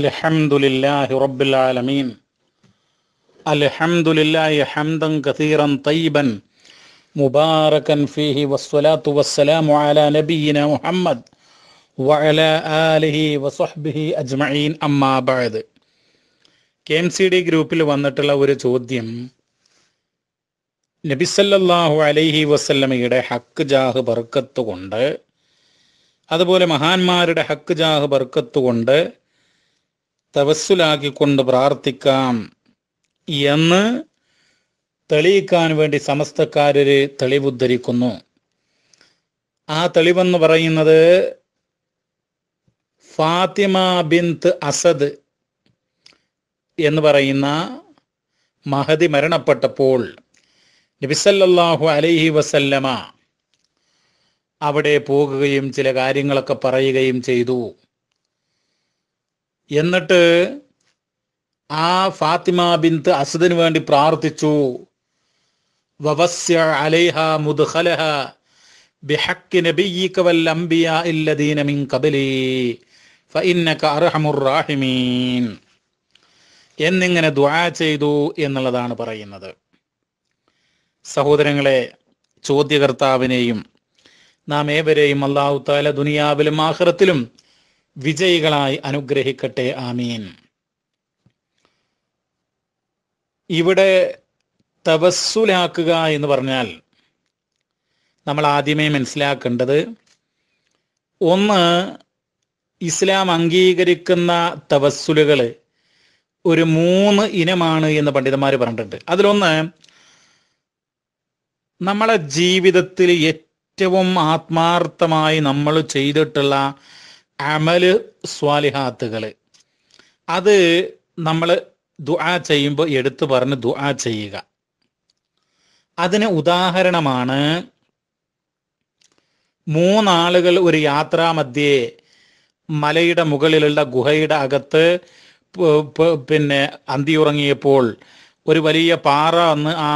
الحمد لله رب العالمين الحمد لله حمدا كثيرا طيبا مباركا فيه والصلاة والسلام على نبينا محمد وعلى آله وصحبه أجمعين أما بعد K M C D ഗ്രൂപ്പിൽ വന്നിട്ടുള്ള ഒരു ചോദ്യം നബിസല്ലാഹു അലൈഹി വസല്ലമയുടെ ഹക്ക് ജാഹ് ബർക്കത്ത് കൊണ്ട് അതുപോലെ മഹാന്മാരുടെ ഹക്ക് ജാഹ് ബർക്കത്ത് കൊണ്ട് തവസ്സുലാക്കിക്കൊണ്ട് പ്രാർത്ഥിക്കാം എന്ന് തെളിയിക്കാൻ വേണ്ടി സമസ്തക്കാരര് തെളിവുദ്ധരിക്കുന്നു ആ തെളിവെന്ന് പറയുന്നത് ഫാത്തിമ ബിന്ത് അസദ് എന്ന് പറയുന്ന മഹതി മരണപ്പെട്ടപ്പോൾ നബിസല്ലാഹു അലൈഹി വസല്ലമ അവിടെ പോകുകയും ചില കാര്യങ്ങളൊക്കെ പറയുകയും ചെയ്തു എന്നിട്ട് ആ ഫാത്തിമ ബിന്ത് അസദിന് വേണ്ടി പ്രാർത്ഥിച്ചു മുദ്ഖലഹ വൽ മിൻ അർഹമുർ റാഹിമീൻ എന്നിങ്ങനെ ദുആ ചെയ്തു എന്നുള്ളതാണ് പറയുന്നത് സഹോദരങ്ങളെ ചോദ്യകർത്താവിനെയും നാം ഏവരെയും അള്ളാഹു താല ദുനിയാവിലും ആഹ്റത്തിലും വിജയികളായി അനുഗ്രഹിക്കട്ടെ ആമീൻ ഇവിടെ തപസ്സുലാക്കുക എന്ന് പറഞ്ഞാൽ നമ്മൾ ആദ്യമേ മനസ്സിലാക്കേണ്ടത് ഒന്ന് ഇസ്ലാം അംഗീകരിക്കുന്ന തപസ്സുലുകൾ ഒരു മൂന്ന് ഇനമാണ് എന്ന് പണ്ഡിതന്മാർ പറഞ്ഞിട്ടുണ്ട് അതിലൊന്ന് നമ്മളെ ജീവിതത്തിൽ ഏറ്റവും ആത്മാർത്ഥമായി നമ്മൾ ചെയ്തിട്ടുള്ള അമല് സ്വാലിഹാത്തുകള് അത് നമ്മൾ ദുആ ചെയ്യുമ്പോൾ എടുത്തു പറഞ്ഞ് ദുആ ചെയ്യുക അതിന് ഉദാഹരണമാണ് മൂന്നാളുകൾ ഒരു മധ്യേ മലയുടെ മുകളിലുള്ള ഗുഹയുടെ അകത്ത് പിന്നെ അന്തിയുറങ്ങിയപ്പോൾ ഒരു വലിയ പാറ അന്ന് ആ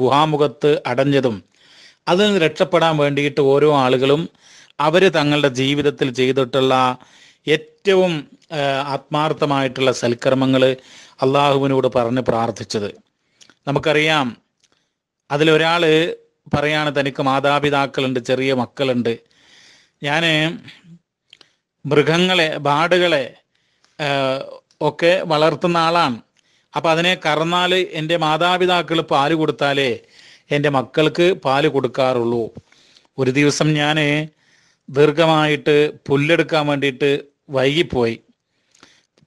ഗുഹാമുഖത്ത് അടഞ്ഞതും അതിൽ നിന്ന് രക്ഷപ്പെടാൻ വേണ്ടിയിട്ട് ഓരോ ആളുകളും അവര് തങ്ങളുടെ ജീവിതത്തിൽ ചെയ്തിട്ടുള്ള ഏറ്റവും ആത്മാർത്ഥമായിട്ടുള്ള സൽക്കർമ്മങ്ങൾ അള്ളാഹുവിനോട് പറഞ്ഞ് പ്രാർത്ഥിച്ചത് നമുക്കറിയാം അതിലൊരാൾ പറയാണ് തനിക്ക് മാതാപിതാക്കളുണ്ട് ചെറിയ മക്കളുണ്ട് ഞാൻ മൃഗങ്ങളെ ബാടുകളെ ഒക്കെ വളർത്തുന്ന ആളാണ് അപ്പം അതിനെ കറന്നാൽ എൻ്റെ മാതാപിതാക്കൾ പാല് കൊടുത്താലേ എൻ്റെ മക്കൾക്ക് പാല് കൊടുക്കാറുള്ളൂ ഒരു ദിവസം ഞാൻ ദീർഘമായിട്ട് പുല്ലെടുക്കാൻ വേണ്ടിയിട്ട് വൈകിപ്പോയി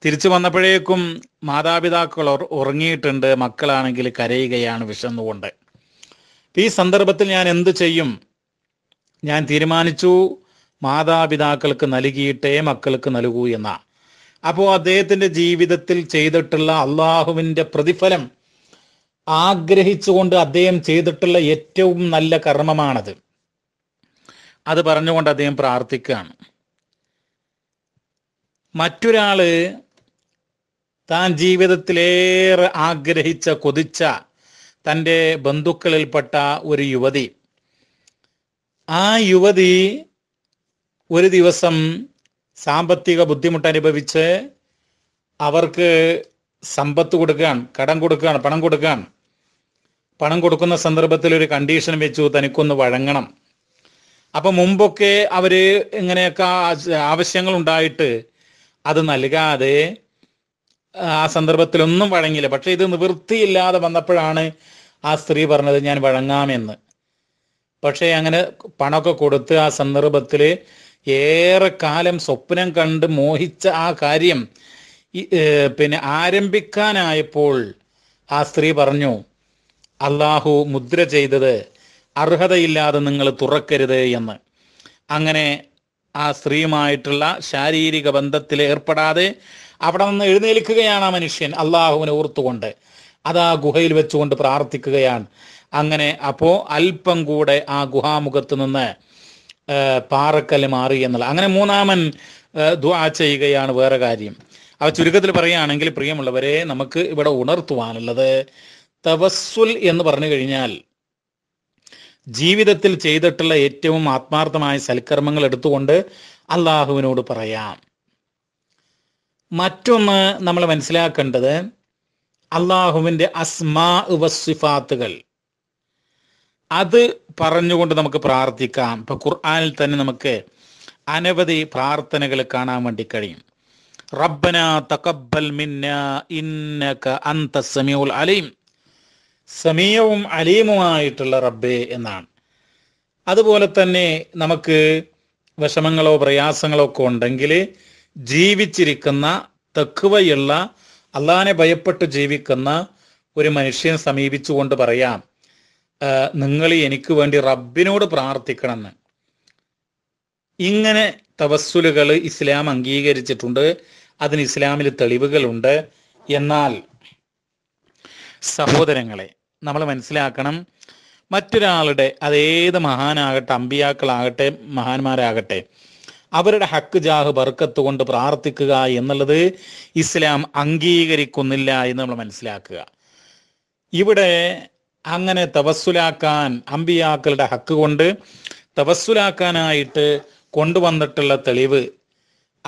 തിരിച്ചു വന്നപ്പോഴേക്കും മാതാപിതാക്കൾ ഉറങ്ങിയിട്ടുണ്ട് മക്കളാണെങ്കിൽ കരയുകയാണ് വിശന്നുകൊണ്ട് ഈ സന്ദർഭത്തിൽ ഞാൻ എന്തു ചെയ്യും ഞാൻ തീരുമാനിച്ചു മാതാപിതാക്കൾക്ക് നൽകിയിട്ടേ മക്കൾക്ക് നൽകൂ എന്ന അപ്പോൾ അദ്ദേഹത്തിൻ്റെ ജീവിതത്തിൽ ചെയ്തിട്ടുള്ള അള്ളാഹുവിൻ്റെ പ്രതിഫലം ആഗ്രഹിച്ചുകൊണ്ട് അദ്ദേഹം ചെയ്തിട്ടുള്ള ഏറ്റവും നല്ല കർമ്മമാണത് അത് പറഞ്ഞുകൊണ്ട് അദ്ദേഹം പ്രാർത്ഥിക്കുകയാണ് മറ്റൊരാള് താൻ ജീവിതത്തിലേറെ ആഗ്രഹിച്ച കൊതിച്ച തൻ്റെ ബന്ധുക്കളിൽപ്പെട്ട ഒരു യുവതി ആ യുവതി ഒരു ദിവസം സാമ്പത്തിക ബുദ്ധിമുട്ട് അനുഭവിച്ച് അവർക്ക് സമ്പത്ത് കൊടുക്കുകയാണ് കടം കൊടുക്കുകയാണ് പണം കൊടുക്കുകയാണ് പണം കൊടുക്കുന്ന സന്ദർഭത്തിൽ ഒരു കണ്ടീഷൻ വെച്ചു തനിക്കൊന്ന് വഴങ്ങണം അപ്പൊ മുമ്പൊക്കെ അവര് ഇങ്ങനെയൊക്കെ ആവശ്യങ്ങൾ ഉണ്ടായിട്ട് അത് നൽകാതെ ആ സന്ദർഭത്തിലൊന്നും വഴങ്ങിയില്ല പക്ഷെ ഇത് നിവൃത്തിയില്ലാതെ വന്നപ്പോഴാണ് ആ സ്ത്രീ പറഞ്ഞത് ഞാൻ വഴങ്ങാമെന്ന് പക്ഷേ അങ്ങനെ പണമൊക്കെ കൊടുത്ത് ആ സന്ദർഭത്തിൽ ഏറെ കാലം സ്വപ്നം കണ്ട് മോഹിച്ച ആ കാര്യം പിന്നെ ആരംഭിക്കാനായപ്പോൾ ആ സ്ത്രീ പറഞ്ഞു അള്ളാഹു മുദ്ര ചെയ്തത് അർഹതയില്ലാതെ നിങ്ങൾ തുറക്കരുത് എന്ന് അങ്ങനെ ആ സ്ത്രീയുമായിട്ടുള്ള ശാരീരിക ബന്ധത്തിൽ ഏർപ്പെടാതെ അവിടെ നിന്ന് എഴുന്നേൽക്കുകയാണ് ആ മനുഷ്യൻ അള്ളാഹുവിനെ ഓർത്തുകൊണ്ട് അത് ആ ഗുഹയിൽ വെച്ചുകൊണ്ട് പ്രാർത്ഥിക്കുകയാണ് അങ്ങനെ അപ്പോൾ അല്പം കൂടെ ആ ഗുഹാമുഖത്ത് നിന്ന് പാറക്കല്ല് മാറി എന്നുള്ള അങ്ങനെ മൂന്നാമൻ ദ്വാ ചെയ്യുകയാണ് വേറെ കാര്യം അവ ചുരുക്കത്തിൽ പറയുകയാണെങ്കിൽ പ്രിയമുള്ളവരെ നമുക്ക് ഇവിടെ ഉണർത്തുവാനുള്ളത് തവസ്സുൽ എന്ന് പറഞ്ഞു കഴിഞ്ഞാൽ ജീവിതത്തിൽ ചെയ്തിട്ടുള്ള ഏറ്റവും ആത്മാർത്ഥമായ സൽക്കർമ്മങ്ങൾ എടുത്തുകൊണ്ട് അള്ളാഹുവിനോട് പറയാം മറ്റൊന്ന് നമ്മൾ മനസ്സിലാക്കേണ്ടത് അള്ളാഹുവിൻ്റെ അസ്മാ ഉപസിഫാത്തുകൾ അത് പറഞ്ഞുകൊണ്ട് നമുക്ക് പ്രാർത്ഥിക്കാം ഇപ്പൊ ഖുർആാനിൽ തന്നെ നമുക്ക് അനവധി പ്രാർത്ഥനകൾ കാണാൻ വേണ്ടി കഴിയും റബ്ബന തക്കബൽ മിന്ന ഇന്നക അന്ത സമീഉൽ അലീം സമീയവും അലീമുമായിട്ടുള്ള റബ്ബെ എന്നാണ് അതുപോലെ തന്നെ നമുക്ക് വിഷമങ്ങളോ പ്രയാസങ്ങളോ ഒക്കെ ഉണ്ടെങ്കിൽ ജീവിച്ചിരിക്കുന്ന തെക്കുവയുള്ള അള്ളാനെ ഭയപ്പെട്ട് ജീവിക്കുന്ന ഒരു മനുഷ്യനെ സമീപിച്ചുകൊണ്ട് പറയാം നിങ്ങൾ എനിക്ക് വേണ്ടി റബ്ബിനോട് പ്രാർത്ഥിക്കണമെന്ന് ഇങ്ങനെ തവസ്സുലുകൾ ഇസ്ലാം അംഗീകരിച്ചിട്ടുണ്ട് അതിന് ഇസ്ലാമിൽ തെളിവുകളുണ്ട് എന്നാൽ സഹോദരങ്ങളെ നമ്മൾ മനസ്സിലാക്കണം മറ്റൊരാളുടെ അതേത് മഹാനാകട്ടെ അമ്പിയാക്കളാകട്ടെ മഹാന്മാരാകട്ടെ അവരുടെ ഹക്ക് ജാഹ് ബർക്കത്ത് കൊണ്ട് പ്രാർത്ഥിക്കുക എന്നുള്ളത് ഇസ്ലാം അംഗീകരിക്കുന്നില്ല എന്ന് നമ്മൾ മനസ്സിലാക്കുക ഇവിടെ അങ്ങനെ തപസ്സുലാക്കാൻ അമ്പിയാക്കളുടെ ഹക്ക് കൊണ്ട് തപസ്സുലാക്കാനായിട്ട് കൊണ്ടുവന്നിട്ടുള്ള തെളിവ്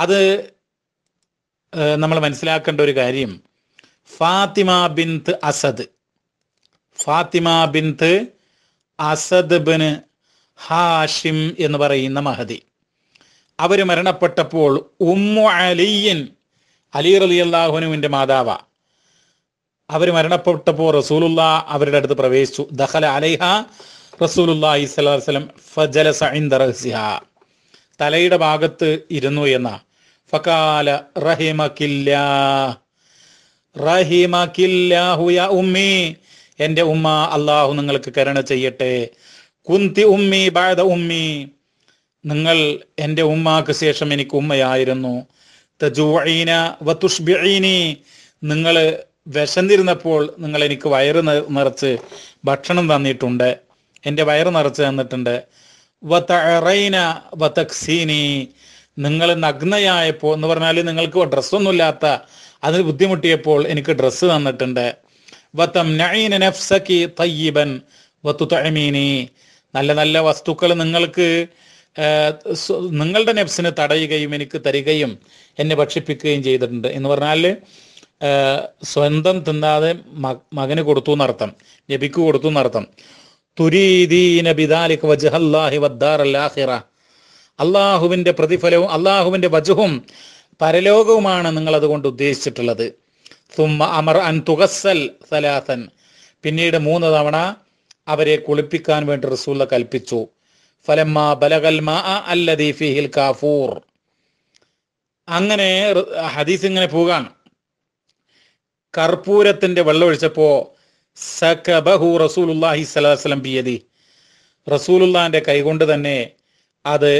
അത് നമ്മൾ മനസ്സിലാക്കേണ്ട ഒരു കാര്യം Fatima bint Asad Fatima bint Asad bin Hashim എന്ന് പറയുന്ന മഹദി അവർ മരണപ്പെട്ടപ്പോൾ ഉമ്മു അലിയൻ അലി അലി അള്ളാഹുനുവിൻ്റെ മാതാവ അവർ മരണപ്പെട്ടപ്പോൾ റസൂലുള്ള അവരുടെ അടുത്ത് പ്രവേശിച്ചു ദഹല അലൈഹ റസൂലുല്ലാഹി സ്വലം ഫജല സൈന്ദർസിഹ തലയുടെ ഭാഗത്ത് ഇരുന്നു എന്ന ഫകാല റഹിമക്കില്ല റഹിമക്കില്ലാഹു യാ ഉമ്മി എന്റെ ഉമ്മ അള്ളാഹു നിങ്ങൾക്ക് കരുണ ചെയ്യട്ടെ കുന്തി ഉമ്മി ബാദ ഉമ്മി നിങ്ങൾ എന്റെ ഉമ്മാക്ക് ശേഷം എനിക്ക് ഉമ്മയായിരുന്നു നിങ്ങൾ വിശന്നിരുന്നപ്പോൾ നിങ്ങൾ എനിക്ക് വയറ് നിറച്ച് ഭക്ഷണം തന്നിട്ടുണ്ട് എന്റെ വയറ് നിറച്ച് തന്നിട്ടുണ്ട് വതക്സീനി നിങ്ങൾ നഗ്നയായപ്പോൾ എന്ന് പറഞ്ഞാൽ നിങ്ങൾക്ക് ഡ്രസ്സൊന്നുമില്ലാത്ത അതിന് ബുദ്ധിമുട്ടിയപ്പോൾ എനിക്ക് ഡ്രസ്സ് തന്നിട്ടുണ്ട് നല്ല നല്ല വസ്തുക്കൾ നിങ്ങൾക്ക് നിങ്ങളുടെ നെഫ്സിനെ തടയുകയും എനിക്ക് തരികയും എന്നെ ഭക്ഷിപ്പിക്കുകയും ചെയ്തിട്ടുണ്ട് എന്ന് പറഞ്ഞാൽ സ്വന്തം തിന്നാതെ മകന് കൊടുത്തു എന്നർത്ഥം നബിക്ക് കൊടുത്തു എന്നർത്ഥം തുരീദീന പ്രതിഫലവും അള്ളാഹുവിന്റെ വജുഹും പരലോകവുമാണ് നിങ്ങൾ അതുകൊണ്ട് ഉദ്ദേശിച്ചിട്ടുള്ളത് ثم അമർ അൻ തുകസൽ സലാസൻ പിന്നീട് മൂന്ന് തവണ അവരെ കുളിപ്പിക്കാൻ വേണ്ടി റസൂല കൽപ്പിച്ചു ഫലമ്മ ബലകൽ അല്ലദീ ഫിഹിൽ കാഫൂർ അങ്ങനെ ഹദീസ് ഇങ്ങനെ പോകാണ് കർപ്പൂരത്തിന്റെ സ്വല്ലല്ലാഹി സഖബഹു റസൂലുല്ലാഹി സ്വലം ബിയതി റസൂലുല്ലാന്റെ കൈകൊണ്ട് തന്നെ അത്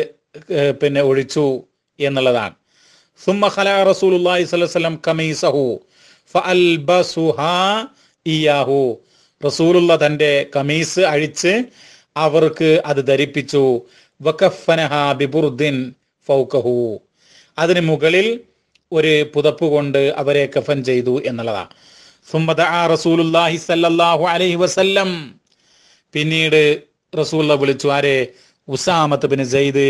പിന്നെ ഒഴിച്ചു എന്നുള്ളതാണ് സുമ്മ الله റസൂലുല്ലാഹി وسلم കമീസഹു റസൂലുള്ള തന്റെ കമീസ് അഴിച്ച് അവർക്ക് അത് ധരിപ്പിച്ചു ബിബുർദിൻ ഫൗക്കഹു അതിന് മുകളിൽ ഒരു പുതപ്പ് കൊണ്ട് അവരെ കഫൻ ചെയ്തു എന്നുള്ളതാ അലൈഹി വസല്ലം പിന്നീട് റസൂല്ല വിളിച്ചു ആരെ ഉസാമത്ത് ബിൻ സെയ്ദ്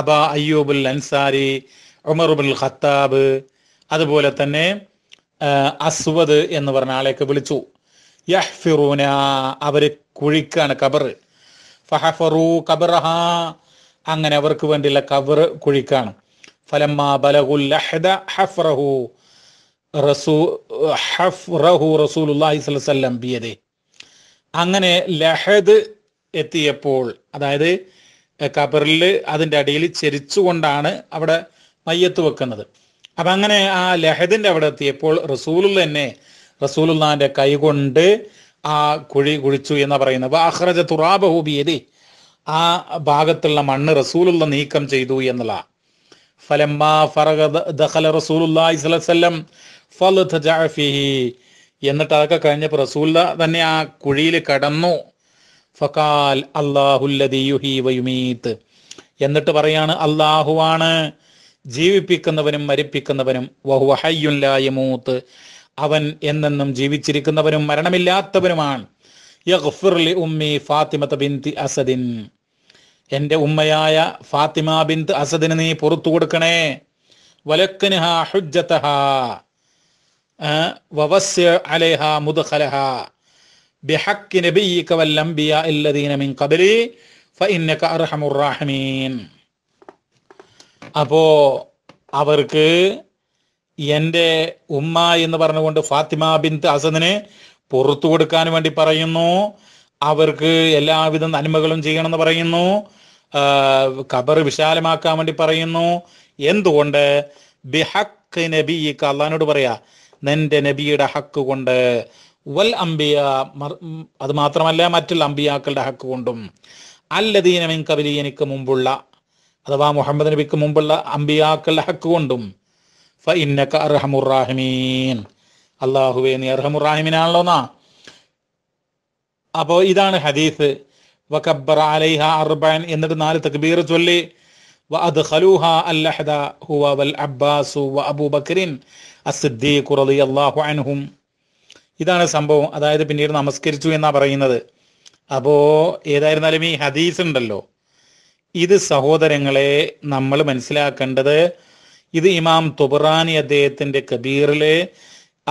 അബ അയ്യൂബുൽ അൻസാരി ഉമർബുൽ ഖത്താബ് അതുപോലെ തന്നെ അസ്വദ് എന്ന് പറഞ്ഞ ആളെയൊക്കെ വിളിച്ചു യഹ്ഫിറൂന അവര് കുഴിക്കാണ് കബർ ഫഹഫറു കബറഹ അങ്ങനെ അവർക്ക് വേണ്ടിയുള്ള കബർ കുഴിക്കാണ് ഫലമ്മ ബലഹുൽ ഹഫ്റഹു റസൂ ഹഫ്റഹു അലൈഹി വസല്ലം ബിയദേ അങ്ങനെ ലഹദ് എത്തിയപ്പോൾ അതായത് കബറിൽ അതിൻ്റെ അടിയിൽ ചെരിച്ചുകൊണ്ടാണ് അവിടെ മയ്യത്ത് വെക്കുന്നത് അപ്പൊ അങ്ങനെ ആ ലഹദിന്റെ അവിടെ എത്തിയപ്പോൾ റസൂൽ തന്നെ റസൂലുള്ളാന്റെ കൈകൊണ്ട് ആ കുഴി കുഴിച്ചു എന്ന് പറയുന്നത് അഹ്റജ തുറാബഹൂബിയത് ആ ഭാഗത്തുള്ള മണ്ണ് റസൂലുള്ള നീക്കം ചെയ്തു എന്നുള്ള ഫറഗ ദഖല റസൂലുള്ളാഹി എന്നിട്ട് അതൊക്കെ കഴിഞ്ഞപ്പോൾ റസൂല തന്നെ ആ കുഴിയിൽ കടന്നു ഫക്കാൽ അള്ളാഹുല്ലതി എന്നിട്ട് പറയാണ് അള്ളാഹുവാണ് ആണ് ജീവിപ്പിക്കുന്നവനും മരിപ്പിക്കുന്നവനും വഹുവ ഹയ്യുല്ലായമൂത്ത് അവൻ എന്നെന്നും ജീവിച്ചിരിക്കുന്നവനും മരണമില്ലാത്തവനുമാണ് ഉമ്മി ഫാത്തിമത്ത് ബിന്തി അസദിൻ എൻ്റെ ഉമ്മയായ ഫാത്തിമ ബിന്ത് അസദിന് നീ പുറത്തു കൊടുക്കണേ വലക്കനുഹ ഹുജ്ജത്തഹ വവസ്യ അലൈഹ മുദ്ഖലഹ ബിഹക്കി നബിയിക മിൻ അർഹമുർ അപ്പോ അവർക്ക് എൻ്റെ ഉമ്മ എന്ന് പറഞ്ഞുകൊണ്ട് ഫാത്തിമ ബിൻ അസദിനെ പുറത്തു കൊടുക്കാൻ വേണ്ടി പറയുന്നു അവർക്ക് എല്ലാവിധ നന്മകളും ചെയ്യണമെന്ന് പറയുന്നു ഖബർ വിശാലമാക്കാൻ വേണ്ടി പറയുന്നു എന്തുകൊണ്ട് ബിഹക്ക് നബി അള്ളഹാനോട് പറയാ നിന്റെ നബിയുടെ ഹക്ക് കൊണ്ട് വൽ അംബിയ അത് മാത്രമല്ല മറ്റുള്ള അമ്പിയാക്കളുടെ ഹക്ക് കൊണ്ടും അല്ലദീനമിൻ കബിലി എനിക്ക് മുമ്പുള്ള അഥവാ മുഹമ്മദ് നബിക്ക് മുമ്പുള്ള അമ്പിയാക്കളുടെ ഹക്ക് കൊണ്ടും ഫ ഇന്നക്ക അർഹമുറാഹിമീൻ അള്ളാഹുവേ നീ അർഹമുറാഹിമീനാണല്ലോ എന്നാ അപ്പോൾ ഇതാണ് ഹദീസ് വ അലൈഹ അർബൻ എന്നിട്ട് നാല് തക്ബീർ ചൊല്ലി വ അത് ഖലൂഹ ഹുവ വൽ അബ്ബാസു വ അബൂബക്രിൻ അൻഹും ഇതാണ് സംഭവം അതായത് പിന്നീട് നമസ്കരിച്ചു എന്നാണ് പറയുന്നത് അപ്പോൾ ഏതായിരുന്നാലും ഈ ഹദീസ് ഉണ്ടല്ലോ ഇത് സഹോദരങ്ങളെ നമ്മൾ മനസ്സിലാക്കേണ്ടത് ഇത് ഇമാം തുബറാനി അദ്ദേഹത്തിന്റെ കബീറില്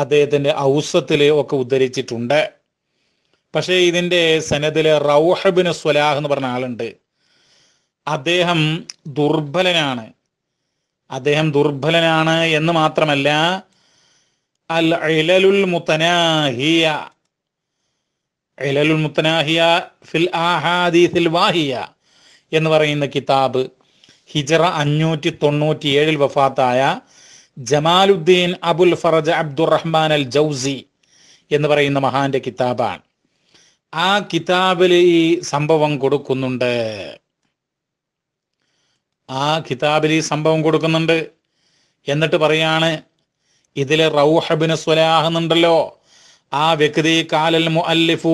അദ്ദേഹത്തിന്റെ ഔസത്തില് ഒക്കെ ഉദ്ധരിച്ചിട്ടുണ്ട് പക്ഷേ ഇതിന്റെ സനദില് റൗഹബിന് സ്വലാഹ് എന്ന് പറഞ്ഞ ആളുണ്ട് അദ്ദേഹം ദുർബലനാണ് അദ്ദേഹം ദുർബലനാണ് എന്ന് മാത്രമല്ല അൽ ഇലലുൽ മുത്തനാഹിയ ഇലലുൽ മുത്തനാഹിയ ഫിൽ ആഹാദീസിൽ വാഹിയ എന്ന് പറയുന്ന കിതാബ് ഹിജറ അഞ്ഞൂറ്റി തൊണ്ണൂറ്റി ഏഴിൽ വഫാത്തായ Jamaluddin Abul Faraj Abdurrahman al Jawzi എന്ന് പറയുന്ന മഹാന്റെ കിതാബാണ് ആ കിതാബിൽ ഈ സംഭവം കൊടുക്കുന്നുണ്ട് ആ കിതാബിൽ ഈ സംഭവം കൊടുക്കുന്നുണ്ട് എന്നിട്ട് പറയാണ് ഇതിലെ റൗഹബിന് സ്വലാഹ് എന്നുണ്ടല്ലോ ആ വ്യക്തി കാലൽ മുഅല്ലിഫു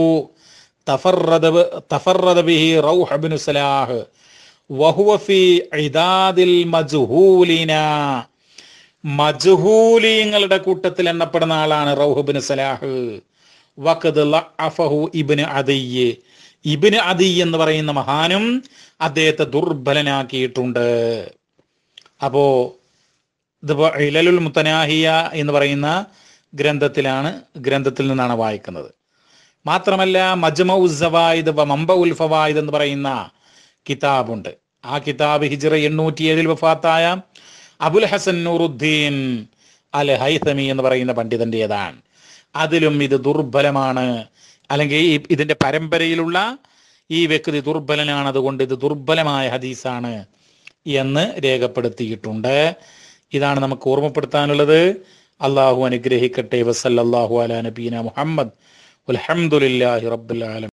തഫറദബ് റൗഹ് വഹുവ ഫീ ഇദാദിൽ കൂട്ടത്തിൽ എണ്ണപ്പെടുന്ന ആളാണ് റൗഹ് സലാഹ് വഖദ് ലഅഫഹു ഇബ്നു ഇബ്നു അദി എന്ന് പറയുന്ന മഹാനും അദ്ദേഹത്തെ ദുർബലനാക്കിയിട്ടുണ്ട് അപ്പോ ഇതിപ്പോ ഇലലുൽ മുത്തനാഹിയ എന്ന് പറയുന്ന ഗ്രന്ഥത്തിലാണ് ഗ്രന്ഥത്തിൽ നിന്നാണ് വായിക്കുന്നത് മാത്രമല്ല മജ്മ വ മമ്പ ഉൽ ഫവായിദ് എന്ന് പറയുന്ന കിതാബുണ്ട് ആ കിതാബ് ഹിജ്റ എണ്ണൂറ്റി ഏഴിൽ വഫാത്തായ അബുൽ ഹസൻ നൂറുദ്ദീൻ അൽ ഹൈസമി എന്ന് പറയുന്ന പണ്ഡിതന്റേതാണ് അതിലും ഇത് ദുർബലമാണ് അല്ലെങ്കിൽ ഈ ഇതിന്റെ പരമ്പരയിലുള്ള ഈ വ്യക്തി ദുർബലനാണ് അതുകൊണ്ട് ഇത് ദുർബലമായ ഹദീസാണ് എന്ന് രേഖപ്പെടുത്തിയിട്ടുണ്ട് ഇതാണ് നമുക്ക് ഓർമ്മപ്പെടുത്താനുള്ളത് അള്ളാഹു അനുഗ്രഹിക്കട്ടെ വസല്ലാഹു അല നബീന മുഹമ്മദ് അലഹമുല്ലാഹി റബ്ബുലാലം